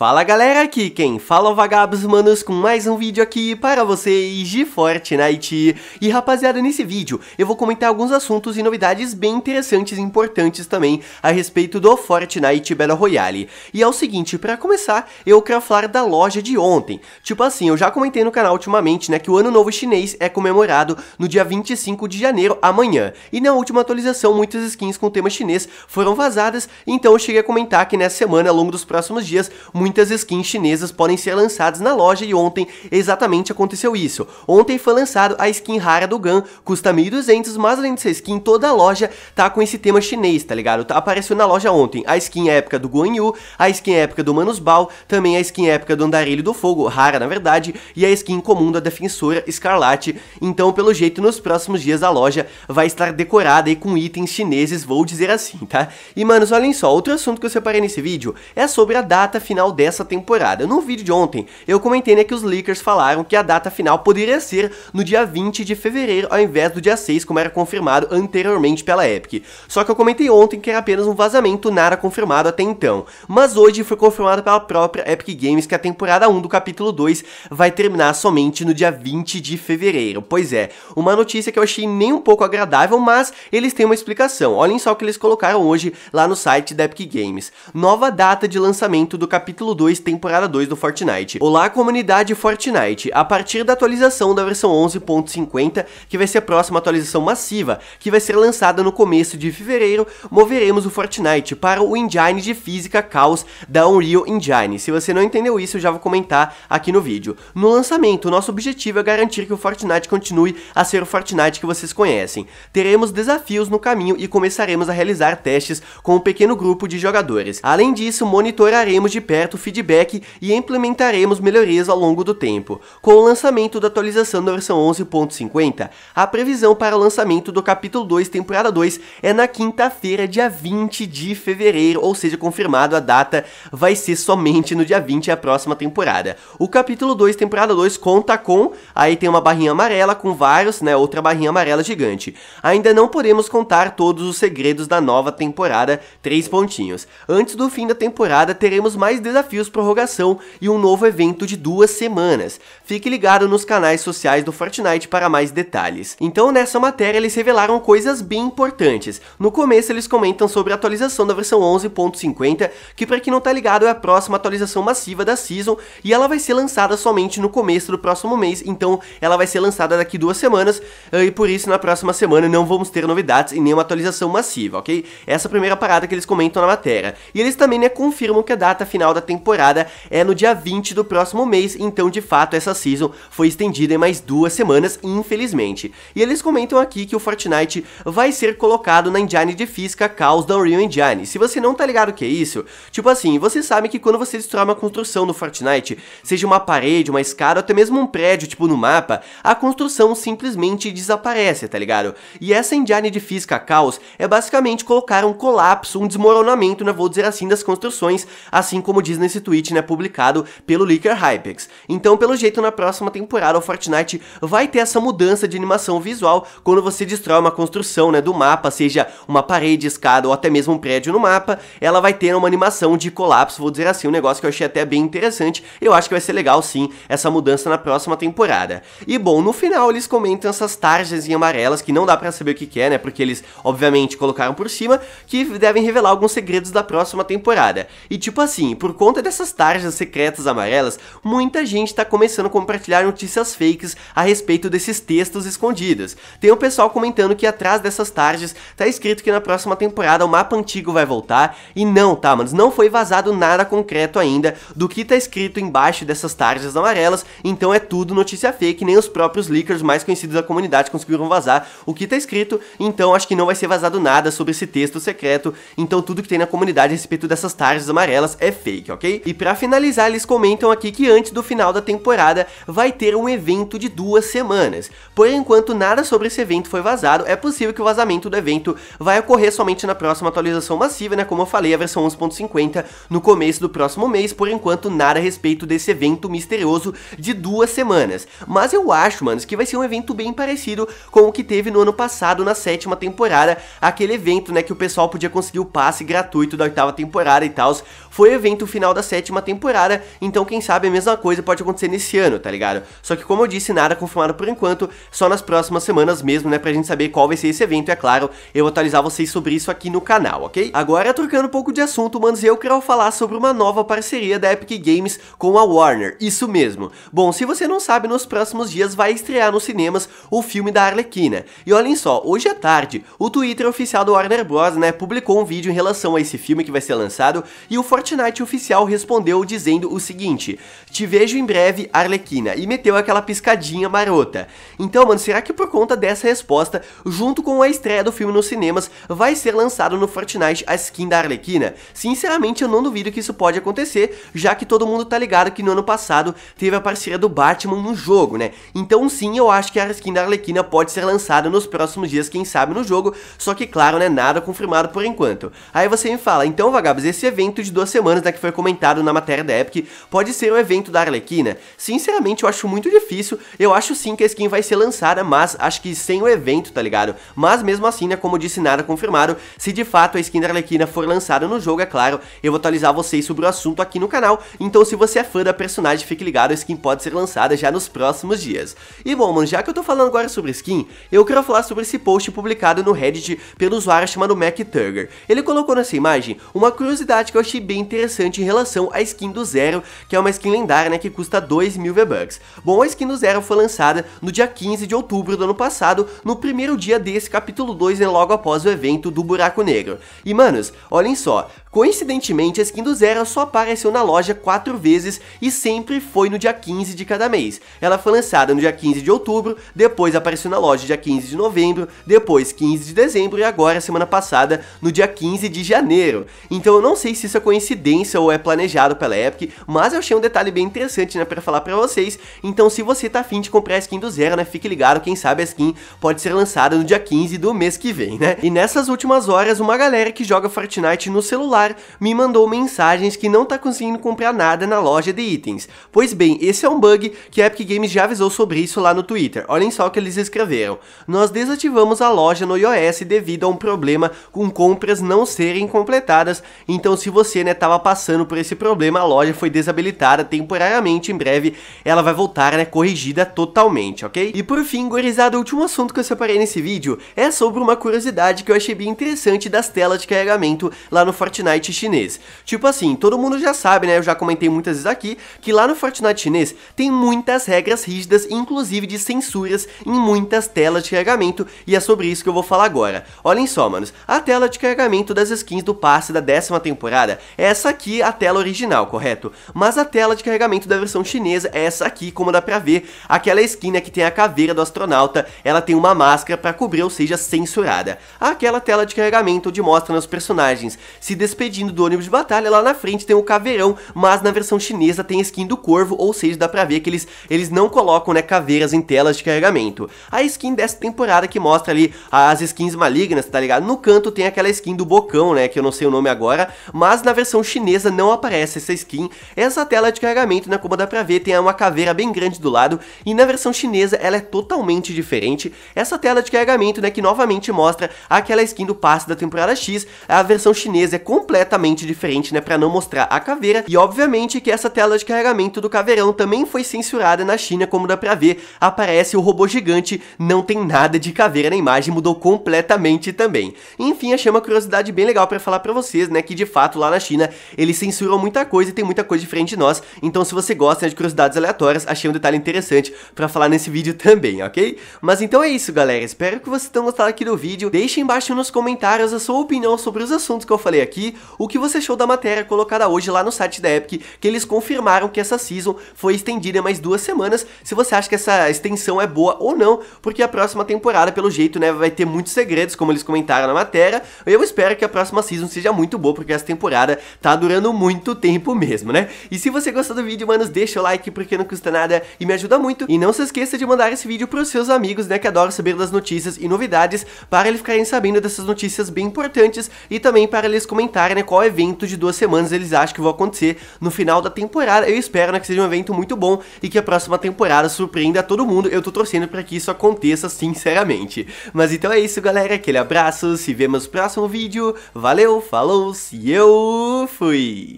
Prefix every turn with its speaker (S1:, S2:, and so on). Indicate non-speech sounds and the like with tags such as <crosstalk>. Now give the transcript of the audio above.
S1: Fala galera, aqui quem fala é vagabos manos com mais um vídeo aqui para vocês de Fortnite. E rapaziada, nesse vídeo eu vou comentar alguns assuntos e novidades bem interessantes e importantes também a respeito do Fortnite Battle Royale. E é o seguinte, para começar, eu quero falar da loja de ontem. Tipo assim, eu já comentei no canal ultimamente, né, que o Ano Novo Chinês é comemorado no dia 25 de janeiro, amanhã. E na última atualização, muitas skins com tema chinês foram vazadas, então eu cheguei a comentar que nessa semana, ao longo dos próximos dias, muitas skins chinesas podem ser lançadas na loja e ontem exatamente aconteceu isso. Ontem foi lançado a skin rara do Gun, custa 1.200, mas além dessa skin, toda a loja tá com esse tema chinês, tá ligado? Tá, apareceu na loja ontem a skin é época do Guan Yu, a skin é época do Manus Bao, também a skin é época do Andarilho do Fogo, rara na verdade, e a skin comum da Defensora Escarlate. Então, pelo jeito, nos próximos dias a loja vai estar decorada aí com itens chineses, vou dizer assim, tá? E, manos, olhem só, outro assunto que eu separei nesse vídeo é sobre a data final final dessa temporada. No vídeo de ontem, eu comentei né, que os leakers falaram que a data final poderia ser no dia 20 de fevereiro, ao invés do dia 6, como era confirmado anteriormente pela Epic. Só que eu comentei ontem que era apenas um vazamento, nada confirmado até então. Mas hoje foi confirmado pela própria Epic Games que a temporada 1 do capítulo 2 vai terminar somente no dia 20 de fevereiro. Pois é, uma notícia que eu achei nem um pouco agradável, mas eles têm uma explicação. Olhem só o que eles colocaram hoje lá no site da Epic Games. Nova data de lançamento do capítulo capítulo 2, temporada 2 do Fortnite. Olá, comunidade Fortnite! A partir da atualização da versão 11.50, que vai ser a próxima atualização massiva, que vai ser lançada no começo de fevereiro, moveremos o Fortnite para o engine de física Caos da Unreal Engine. Se você não entendeu isso, eu já vou comentar aqui no vídeo. No lançamento, nosso objetivo é garantir que o Fortnite continue a ser o Fortnite que vocês conhecem. Teremos desafios no caminho e começaremos a realizar testes com um pequeno grupo de jogadores. Além disso, monitoraremos de perto correto feedback e implementaremos melhorias ao longo do tempo. Com o lançamento da atualização da versão 11.50, a previsão para o lançamento do capítulo 2, temporada 2, é na quinta-feira, dia 20 de fevereiro, ou seja, confirmado a data vai ser somente no dia 20 a próxima temporada. O capítulo 2, temporada 2, conta com, aí tem uma barrinha amarela com vários, né, outra barrinha amarela gigante. Ainda não podemos contar todos os segredos da nova temporada, três pontinhos. Antes do fim da temporada, teremos mais desafios desafios prorrogação e um novo evento de duas semanas. Fique ligado nos canais sociais do Fortnite para mais detalhes. Então nessa matéria eles revelaram coisas bem importantes. No começo eles comentam sobre a atualização da versão 11.50, que para quem não tá ligado é a próxima atualização massiva da Season e ela vai ser lançada somente no começo do próximo mês, então ela vai ser lançada daqui duas semanas eh, e por isso na próxima semana não vamos ter novidades e nenhuma atualização massiva, ok? Essa é a primeira parada que eles comentam na matéria. E eles também né, confirmam que a data final da temporada é no dia 20 do próximo mês, então de fato essa season foi estendida em mais duas semanas, infelizmente. E eles comentam aqui que o Fortnite vai ser colocado na engine de física Caos da Unreal Engine. Se você não tá ligado o que é isso, tipo assim, você sabe que quando você destrói uma construção no Fortnite, seja uma parede, uma escada, ou até mesmo um prédio, tipo no mapa, a construção simplesmente desaparece, tá ligado? E essa engine de física Caos é basicamente colocar um colapso, um desmoronamento, né, vou dizer assim, das construções, assim como diz nesse tweet, né, publicado pelo Leaker Hypex. Então, pelo jeito, na próxima temporada o Fortnite vai ter essa mudança de animação visual quando você destrói uma construção, né, do mapa, seja uma parede, escada ou até mesmo um prédio no mapa, ela vai ter uma animação de colapso, vou dizer assim, um negócio que eu achei até bem interessante. Eu acho que vai ser legal sim essa mudança na próxima temporada. E bom, no final eles comentam essas tarjas em amarelas que não dá para saber o que, que é, né, porque eles obviamente colocaram por cima, que devem revelar alguns segredos da próxima temporada. E tipo assim, por conta conta dessas tarjas secretas amarelas, muita gente está começando a compartilhar notícias fakes a respeito desses textos escondidos. Tem o um pessoal comentando que atrás dessas tarjas tá escrito que na próxima temporada o mapa antigo vai voltar, e não, tá, Mas não foi vazado nada concreto ainda do que tá escrito embaixo dessas tarjas amarelas, então é tudo notícia fake, nem os próprios leakers mais conhecidos da comunidade conseguiram vazar o que tá escrito, então acho que não vai ser vazado nada sobre esse texto secreto, então tudo que tem na comunidade a respeito dessas tarjas amarelas é fake, ok? ok? E para finalizar, eles comentam aqui que antes do final da temporada vai ter um evento de duas semanas. Por enquanto, nada sobre esse evento foi vazado, é possível que o vazamento do evento vai ocorrer somente na próxima atualização massiva, né? Como eu falei, a versão 11.50 no começo do próximo mês, por enquanto, nada a respeito desse evento misterioso de duas semanas. Mas eu acho, mano, que vai ser um evento bem parecido com o que teve no ano passado na sétima temporada, aquele evento, né, que o pessoal podia conseguir o passe gratuito da oitava temporada e tal. Foi o evento final final da sétima temporada, então quem sabe a mesma coisa pode acontecer nesse ano, tá ligado? Só que como eu disse, nada confirmado por enquanto, só nas próximas semanas mesmo, né, pra gente saber qual vai ser esse evento, é claro, eu vou atualizar vocês sobre isso aqui no canal, ok? Agora, trocando um pouco de assunto, manos, eu quero falar sobre uma nova parceria da Epic Games com a Warner, isso mesmo. Bom, se você não sabe, nos próximos dias vai estrear nos cinemas o filme da Arlequina. E olhem só, hoje à tarde, o Twitter oficial do Warner Bros, né, publicou um vídeo em relação a esse filme que vai ser lançado, e o Fortnite oficial respondeu dizendo o seguinte: Te vejo em breve, Arlequina, e meteu aquela piscadinha marota. Então, mano, será que por conta dessa resposta, junto com a estreia do filme nos cinemas, vai ser lançado no Fortnite a skin da Arlequina? Sinceramente, eu não duvido que isso pode acontecer, já que todo mundo tá ligado que no ano passado teve a parceria do Batman no jogo, né? Então, sim, eu acho que a skin da Arlequina pode ser lançada nos próximos dias, quem sabe no jogo, só que claro, né, nada confirmado por enquanto. Aí você me fala, então, vagabos, esse evento de duas semanas, né, que foi comentado na matéria da Epic, pode ser o evento da Arlequina? Sinceramente, eu acho muito difícil, eu acho sim que a skin vai ser lançada, mas acho que sem o evento, tá ligado? Mas mesmo assim, né, como disse, nada confirmado, se de fato a skin da Arlequina for lançada no jogo, é claro, eu vou atualizar vocês sobre o assunto aqui no canal, então se você é fã da personagem, fique ligado, a skin pode ser lançada já nos próximos dias. E bom, mano, já que eu tô falando agora sobre skin, eu quero falar sobre esse post publicado no Reddit pelo usuário chamado MacTurger. Ele colocou nessa imagem uma curiosidade que eu achei bem interessante em relação à skin do Zero, que é uma skin lendária, né, que custa 2 mil V-Bucks. Bom, a skin do Zero foi lançada no dia 15 de outubro do ano passado, no primeiro dia desse capítulo 2, né, logo após o evento do Buraco Negro. E, manos, olhem só, coincidentemente a skin do Zero só apareceu na loja 4 vezes e sempre foi no dia 15 de cada mês. Ela foi lançada no dia 15 de outubro, depois apareceu na loja dia 15 de novembro, depois 15 de dezembro e agora, semana passada, no dia 15 de janeiro. Então eu não sei se isso é coincidência ou é planejado pela Epic, mas eu achei um detalhe bem interessante, né, pra falar pra vocês. Então, se você tá afim de comprar a skin do Zero, né, fique ligado, quem sabe a skin pode ser lançada no dia 15 do mês que vem, né? E nessas últimas horas, uma galera que joga Fortnite no celular me mandou mensagens que não tá conseguindo comprar nada na loja de itens. Pois bem, esse é um bug que a Epic Games já avisou sobre isso lá no Twitter. Olhem só o que eles escreveram. Nós desativamos a loja no iOS devido a um problema com compras não serem completadas. Então, se você, né, tava passando por esse problema, a loja foi desabilitada temporariamente. Em breve ela vai voltar, né, corrigida totalmente, ok? E por fim, gurizada, o último assunto que eu separei nesse vídeo é sobre uma curiosidade que eu achei bem interessante das telas de carregamento lá no Fortnite chinês. Tipo assim, todo mundo já sabe, né, eu já comentei muitas vezes aqui, que lá no Fortnite chinês tem muitas regras rígidas, inclusive de censuras em muitas telas de carregamento, e é sobre isso que eu vou falar agora. Olhem só, manos, a tela de carregamento das skins do passe da décima temporada é essa aqui, a tela original, correto? Mas a tela de carregamento da versão chinesa é essa aqui, como dá pra ver, aquela esquina que tem a caveira do astronauta, ela tem uma máscara pra cobrir, ou seja, censurada. Aquela tela de carregamento onde mostra os personagens se despedindo do ônibus de batalha, lá na frente tem o caveirão, mas na versão chinesa tem a skin do corvo, ou seja, dá pra ver que eles, eles não colocam né, caveiras em telas de carregamento. A skin dessa temporada que mostra ali as skins malignas, tá ligado? No canto tem aquela skin do bocão, né, que eu não sei o nome agora, mas na versão chinesa não não aparece essa skin. Essa tela é de carregamento, né, como dá pra ver, tem uma caveira bem grande do lado e na versão chinesa ela é totalmente diferente. Essa tela de carregamento, né, que novamente mostra aquela skin do passe da temporada X, a versão chinesa é completamente diferente, né, pra não mostrar a caveira. E obviamente que essa tela de carregamento do caveirão também foi censurada na China, como dá pra ver, aparece o robô gigante, não tem nada de caveira na imagem, mudou completamente também. Enfim, achei uma curiosidade bem legal pra falar pra vocês, né, que de fato lá na China eles censuraram censuram muita coisa e tem muita coisa diferente de nós, então se você gosta né, de curiosidades aleatórias, achei um detalhe interessante para falar nesse vídeo <laughs> também, ok? Mas então é isso, galera, espero que vocês tenham gostado aqui do vídeo, deixe embaixo nos comentários a sua opinião sobre os assuntos que eu falei aqui, o que você achou da matéria colocada hoje lá no site da Epic, que eles confirmaram que essa season foi estendida mais duas semanas, se você acha que essa extensão é boa ou não, porque a próxima temporada, pelo jeito, né, vai ter muitos segredos, como eles comentaram na matéria, eu espero que a próxima season seja muito boa, porque essa temporada tá durando muito tempo mesmo, né? E se você gostou do vídeo, manos, deixa o like porque não custa nada e me ajuda muito. E não se esqueça de mandar esse vídeo pros seus amigos, né, que adoram saber das notícias e novidades, para eles ficarem sabendo dessas notícias bem importantes e também para eles comentarem, né, qual evento de duas semanas eles acham que vai acontecer no final da temporada. Eu espero, né, que seja um evento muito bom e que a próxima temporada surpreenda todo mundo. Eu tô torcendo para que isso aconteça, sinceramente. Mas então é isso, galera. Aquele abraço, se vemos no próximo vídeo. Valeu, falou, se eu fui!